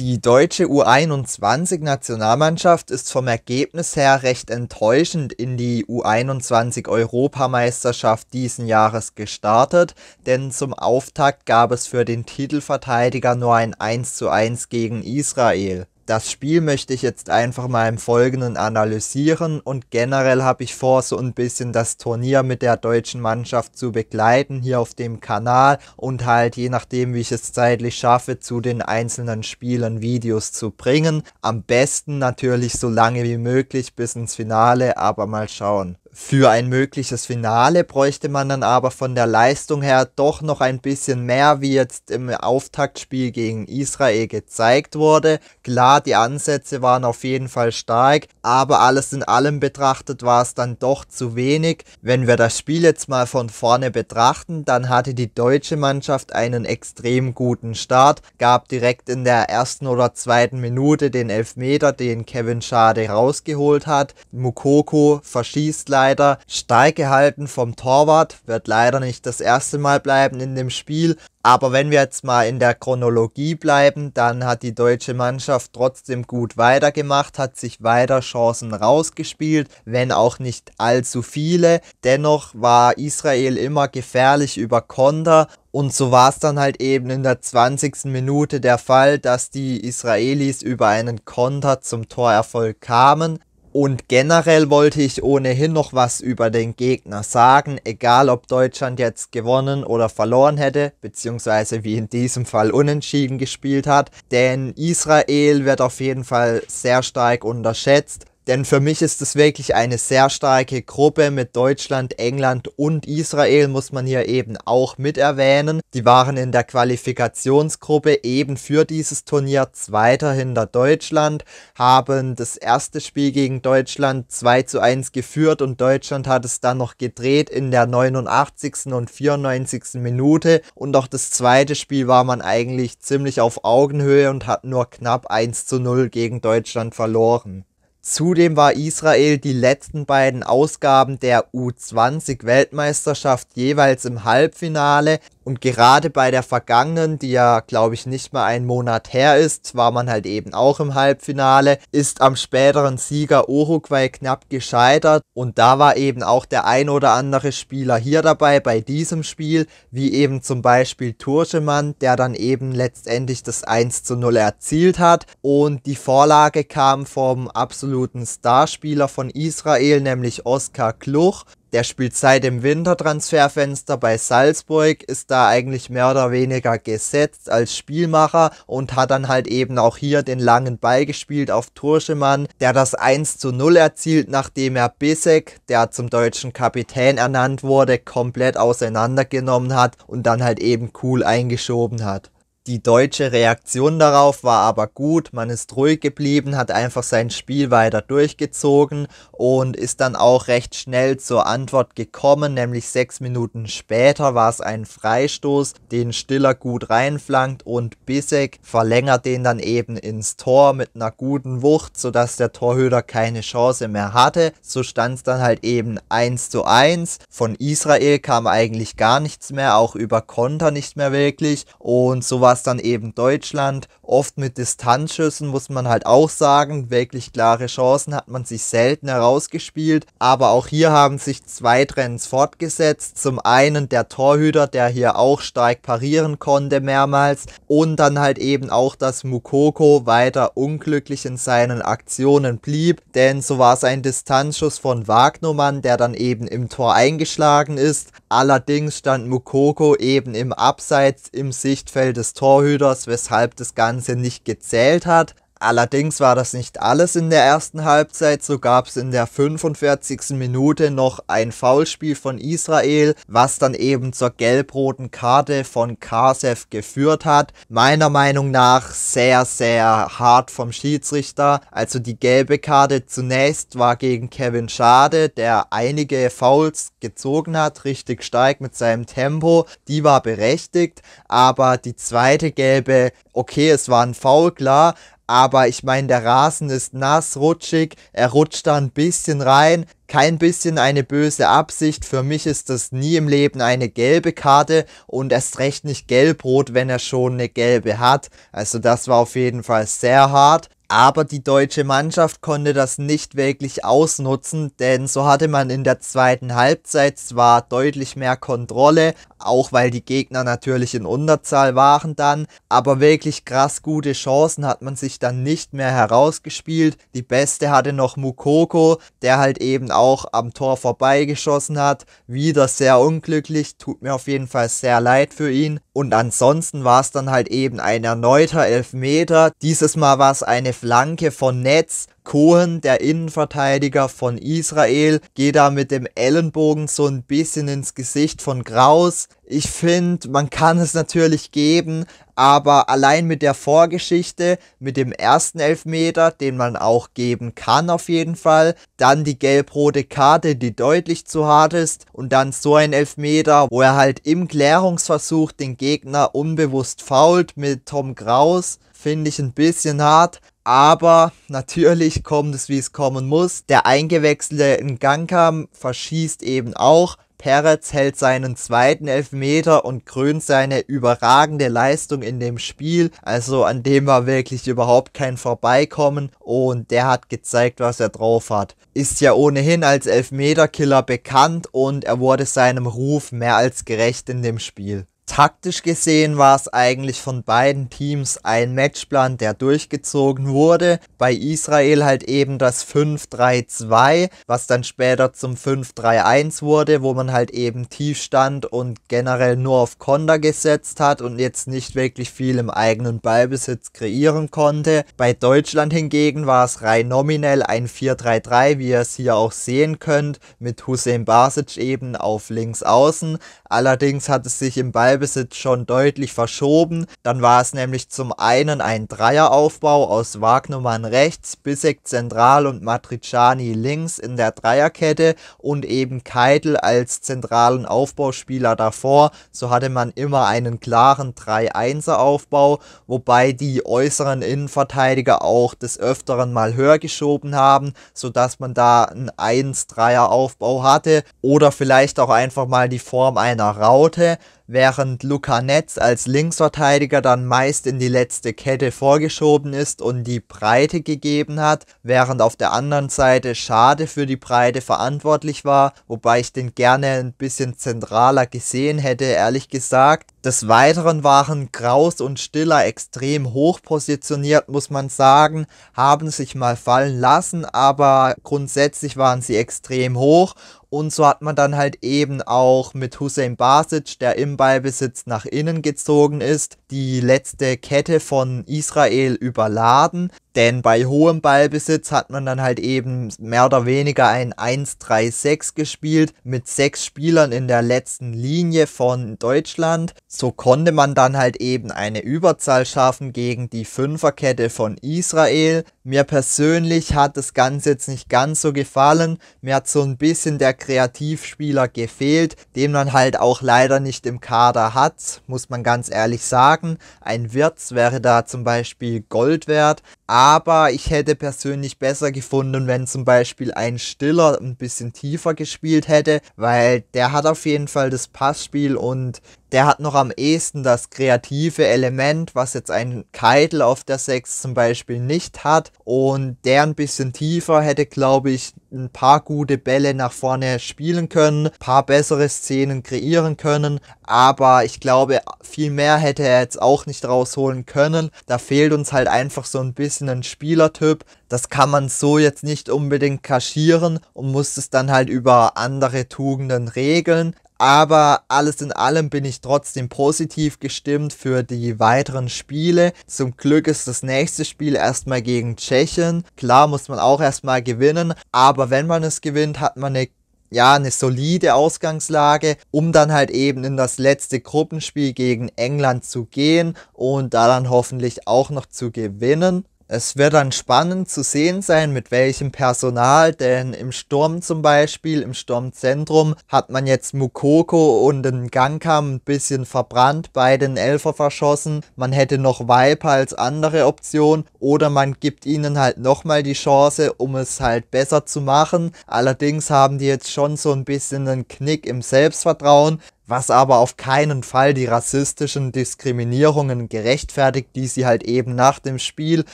die deutsche U21-Nationalmannschaft ist vom Ergebnis her recht enttäuschend in die U21-Europameisterschaft diesen Jahres gestartet, denn zum Auftakt gab es für den Titelverteidiger nur ein 1:1 gegen Israel das Spiel möchte ich jetzt einfach mal im Folgenden analysieren und generell habe ich vor, so ein bisschen das Turnier mit der deutschen Mannschaft zu begleiten hier auf dem Kanal und halt je nachdem, wie ich es zeitlich schaffe, zu den einzelnen Spielen Videos zu bringen. Am besten natürlich so lange wie möglich bis ins Finale, aber mal schauen. Für ein mögliches Finale bräuchte man dann aber von der Leistung her doch noch ein bisschen mehr, wie jetzt im Auftaktspiel gegen Israel gezeigt wurde. Klar, die Ansätze waren auf jeden Fall stark, aber alles in allem betrachtet war es dann doch zu wenig. Wenn wir das Spiel jetzt mal von vorne betrachten, dann hatte die deutsche Mannschaft einen extrem guten Start, gab direkt in der ersten oder zweiten Minute den Elfmeter, den Kevin Schade rausgeholt hat. Mukoko verschießt leider stark gehalten vom Torwart. Wird leider nicht das erste Mal bleiben in dem Spiel. Aber wenn wir jetzt mal in der Chronologie bleiben, dann hat die deutsche Mannschaft trotzdem gut weitergemacht, hat sich weiter Chancen rausgespielt, wenn auch nicht allzu viele. Dennoch war Israel immer gefährlich über Konter und so war es dann halt eben in der 20. Minute der Fall, dass die Israelis über einen Konter zum Torerfolg kamen. Und generell wollte ich ohnehin noch was über den Gegner sagen, egal ob Deutschland jetzt gewonnen oder verloren hätte, beziehungsweise wie in diesem Fall unentschieden gespielt hat. Denn Israel wird auf jeden Fall sehr stark unterschätzt. Denn für mich ist es wirklich eine sehr starke Gruppe mit Deutschland, England und Israel, muss man hier eben auch mit erwähnen. Die waren in der Qualifikationsgruppe eben für dieses Turnier Zweiter hinter Deutschland, haben das erste Spiel gegen Deutschland 2 zu 1 geführt und Deutschland hat es dann noch gedreht in der 89. und 94. Minute. Und auch das zweite Spiel war man eigentlich ziemlich auf Augenhöhe und hat nur knapp 1 zu 0 gegen Deutschland verloren. Zudem war Israel die letzten beiden Ausgaben der U20-Weltmeisterschaft jeweils im Halbfinale und gerade bei der vergangenen, die ja, glaube ich, nicht mal einen Monat her ist, war man halt eben auch im Halbfinale, ist am späteren Sieger Uruguay knapp gescheitert. Und da war eben auch der ein oder andere Spieler hier dabei bei diesem Spiel, wie eben zum Beispiel Turschemann, der dann eben letztendlich das 1 zu 0 erzielt hat. Und die Vorlage kam vom absoluten Starspieler von Israel, nämlich Oskar Kluch der spielt seit dem Wintertransferfenster bei Salzburg, ist da eigentlich mehr oder weniger gesetzt als Spielmacher und hat dann halt eben auch hier den langen Ball gespielt auf Turschemann, der das 1 zu 0 erzielt, nachdem er Bissek, der zum deutschen Kapitän ernannt wurde, komplett auseinandergenommen hat und dann halt eben cool eingeschoben hat. Die deutsche Reaktion darauf war aber gut. Man ist ruhig geblieben, hat einfach sein Spiel weiter durchgezogen und ist dann auch recht schnell zur Antwort gekommen. Nämlich sechs Minuten später war es ein Freistoß, den Stiller gut reinflankt und Bissek verlängert den dann eben ins Tor mit einer guten Wucht, sodass der Torhüter keine Chance mehr hatte. So stand es dann halt eben 1 zu 1. Von Israel kam eigentlich gar nichts mehr, auch über Konter nicht mehr wirklich. Und so war es dann eben Deutschland, oft mit Distanzschüssen muss man halt auch sagen, wirklich klare Chancen hat man sich selten herausgespielt, aber auch hier haben sich zwei Trends fortgesetzt, zum einen der Torhüter, der hier auch stark parieren konnte mehrmals und dann halt eben auch, dass Mukoko weiter unglücklich in seinen Aktionen blieb, denn so war es ein Distanzschuss von Wagnermann, der dann eben im Tor eingeschlagen ist Allerdings stand Mukoko eben im Abseits im Sichtfeld des Torhüters, weshalb das Ganze nicht gezählt hat. Allerdings war das nicht alles in der ersten Halbzeit, so gab es in der 45. Minute noch ein Foulspiel von Israel, was dann eben zur gelb-roten Karte von Kasev geführt hat. Meiner Meinung nach sehr, sehr hart vom Schiedsrichter. Also die gelbe Karte zunächst war gegen Kevin Schade, der einige Fouls gezogen hat, richtig stark mit seinem Tempo. Die war berechtigt, aber die zweite gelbe, okay, es war ein Foul, klar, aber ich meine, der Rasen ist nass, rutschig, er rutscht da ein bisschen rein, kein bisschen eine böse Absicht, für mich ist das nie im Leben eine gelbe Karte und erst recht nicht gelbrot, wenn er schon eine gelbe hat. Also das war auf jeden Fall sehr hart aber die deutsche Mannschaft konnte das nicht wirklich ausnutzen, denn so hatte man in der zweiten Halbzeit zwar deutlich mehr Kontrolle, auch weil die Gegner natürlich in Unterzahl waren dann, aber wirklich krass gute Chancen hat man sich dann nicht mehr herausgespielt. Die beste hatte noch Mukoko, der halt eben auch am Tor vorbeigeschossen hat. Wieder sehr unglücklich, tut mir auf jeden Fall sehr leid für ihn. Und ansonsten war es dann halt eben ein erneuter Elfmeter. Dieses Mal war es eine Flanke von Netz. Cohen, der Innenverteidiger von Israel, geht da mit dem Ellenbogen so ein bisschen ins Gesicht von Kraus. Ich finde, man kann es natürlich geben, aber allein mit der Vorgeschichte, mit dem ersten Elfmeter, den man auch geben kann auf jeden Fall, dann die gelb-rote Karte, die deutlich zu hart ist und dann so ein Elfmeter, wo er halt im Klärungsversuch den Gegner unbewusst fault mit Tom Kraus finde ich ein bisschen hart. Aber natürlich kommt es, wie es kommen muss. Der eingewechselte Ngankam verschießt eben auch. Peretz hält seinen zweiten Elfmeter und krönt seine überragende Leistung in dem Spiel. Also an dem war wirklich überhaupt kein Vorbeikommen und der hat gezeigt, was er drauf hat. Ist ja ohnehin als Elfmeterkiller bekannt und er wurde seinem Ruf mehr als gerecht in dem Spiel. Taktisch gesehen war es eigentlich von beiden Teams ein Matchplan, der durchgezogen wurde. Bei Israel halt eben das 5-3-2, was dann später zum 5-3-1 wurde, wo man halt eben tief stand und generell nur auf Konter gesetzt hat und jetzt nicht wirklich viel im eigenen Ballbesitz kreieren konnte. Bei Deutschland hingegen war es rein nominell ein 4-3-3, wie ihr es hier auch sehen könnt, mit Hussein Basic eben auf links außen. Allerdings hat es sich im Ballbesitz Ballbesitz schon deutlich verschoben. Dann war es nämlich zum einen ein Dreieraufbau aus Wagnumann rechts, Bissek zentral und Matriciani links in der Dreierkette und eben Keitel als zentralen Aufbauspieler davor. So hatte man immer einen klaren 3-1er-Aufbau, wobei die äußeren Innenverteidiger auch des Öfteren mal höher geschoben haben, sodass man da einen 1-3er-Aufbau hatte oder vielleicht auch einfach mal die Form einer Raute während Luca Netz als Linksverteidiger dann meist in die letzte Kette vorgeschoben ist und die Breite gegeben hat, während auf der anderen Seite Schade für die Breite verantwortlich war, wobei ich den gerne ein bisschen zentraler gesehen hätte, ehrlich gesagt. Des Weiteren waren Kraus und Stiller extrem hoch positioniert, muss man sagen, haben sich mal fallen lassen, aber grundsätzlich waren sie extrem hoch und so hat man dann halt eben auch mit Hussein Basic, der im Ballbesitz nach innen gezogen ist, die letzte Kette von Israel überladen. Denn bei hohem Ballbesitz hat man dann halt eben mehr oder weniger ein 1-3-6 gespielt mit sechs Spielern in der letzten Linie von Deutschland. So konnte man dann halt eben eine Überzahl schaffen gegen die Fünferkette von Israel. Mir persönlich hat das Ganze jetzt nicht ganz so gefallen. Mir hat so ein bisschen der Kreativspieler gefehlt, den man halt auch leider nicht im Kader hat, muss man ganz ehrlich sagen. Ein Wirtz wäre da zum Beispiel Gold wert. Aber ich hätte persönlich besser gefunden, wenn zum Beispiel ein Stiller ein bisschen tiefer gespielt hätte, weil der hat auf jeden Fall das Passspiel und der hat noch am ehesten das kreative Element, was jetzt ein Keitel auf der 6 zum Beispiel nicht hat. Und der ein bisschen tiefer hätte, glaube ich, ein paar gute Bälle nach vorne spielen können, paar bessere Szenen kreieren können. Aber ich glaube, viel mehr hätte er jetzt auch nicht rausholen können. Da fehlt uns halt einfach so ein bisschen ein Spielertyp. Das kann man so jetzt nicht unbedingt kaschieren und muss es dann halt über andere Tugenden regeln. Aber alles in allem bin ich trotzdem positiv gestimmt für die weiteren Spiele. Zum Glück ist das nächste Spiel erstmal gegen Tschechien. Klar muss man auch erstmal gewinnen, aber wenn man es gewinnt, hat man eine ja, eine solide Ausgangslage, um dann halt eben in das letzte Gruppenspiel gegen England zu gehen und da dann hoffentlich auch noch zu gewinnen. Es wird dann spannend zu sehen sein, mit welchem Personal, denn im Sturm zum Beispiel, im Sturmzentrum, hat man jetzt Mukoko und den Gangkam ein bisschen verbrannt, beide den Elfer verschossen. Man hätte noch Viper als andere Option oder man gibt ihnen halt nochmal die Chance, um es halt besser zu machen. Allerdings haben die jetzt schon so ein bisschen einen Knick im Selbstvertrauen was aber auf keinen Fall die rassistischen Diskriminierungen gerechtfertigt, die sie halt eben nach dem Spiel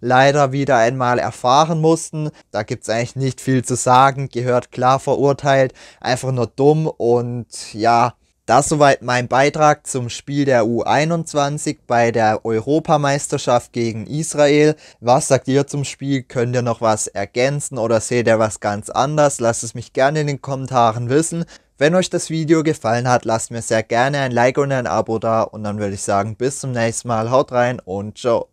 leider wieder einmal erfahren mussten. Da gibt es eigentlich nicht viel zu sagen, gehört klar verurteilt, einfach nur dumm und ja, das soweit mein Beitrag zum Spiel der U21 bei der Europameisterschaft gegen Israel. Was sagt ihr zum Spiel? Könnt ihr noch was ergänzen oder seht ihr was ganz anders? Lasst es mich gerne in den Kommentaren wissen. Wenn euch das Video gefallen hat, lasst mir sehr gerne ein Like und ein Abo da und dann würde ich sagen, bis zum nächsten Mal, haut rein und ciao.